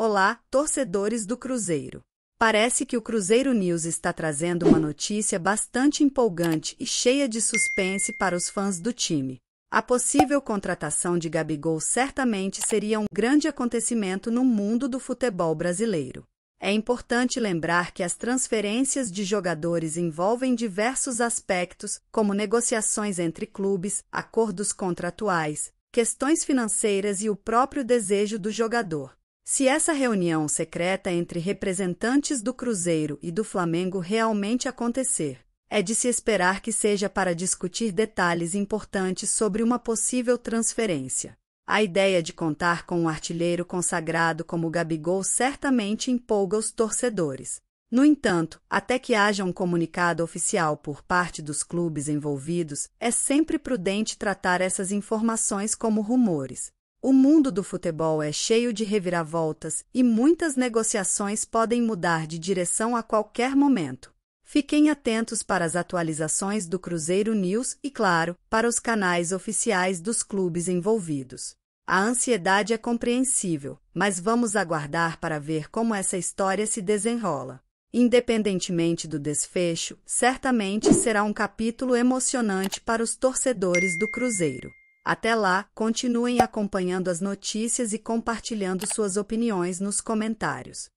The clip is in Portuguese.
Olá, torcedores do Cruzeiro. Parece que o Cruzeiro News está trazendo uma notícia bastante empolgante e cheia de suspense para os fãs do time. A possível contratação de Gabigol certamente seria um grande acontecimento no mundo do futebol brasileiro. É importante lembrar que as transferências de jogadores envolvem diversos aspectos, como negociações entre clubes, acordos contratuais, questões financeiras e o próprio desejo do jogador. Se essa reunião secreta entre representantes do Cruzeiro e do Flamengo realmente acontecer, é de se esperar que seja para discutir detalhes importantes sobre uma possível transferência. A ideia de contar com um artilheiro consagrado como Gabigol certamente empolga os torcedores. No entanto, até que haja um comunicado oficial por parte dos clubes envolvidos, é sempre prudente tratar essas informações como rumores o mundo do futebol é cheio de reviravoltas e muitas negociações podem mudar de direção a qualquer momento. Fiquem atentos para as atualizações do Cruzeiro News e, claro, para os canais oficiais dos clubes envolvidos. A ansiedade é compreensível, mas vamos aguardar para ver como essa história se desenrola. Independentemente do desfecho, certamente será um capítulo emocionante para os torcedores do Cruzeiro. Até lá, continuem acompanhando as notícias e compartilhando suas opiniões nos comentários.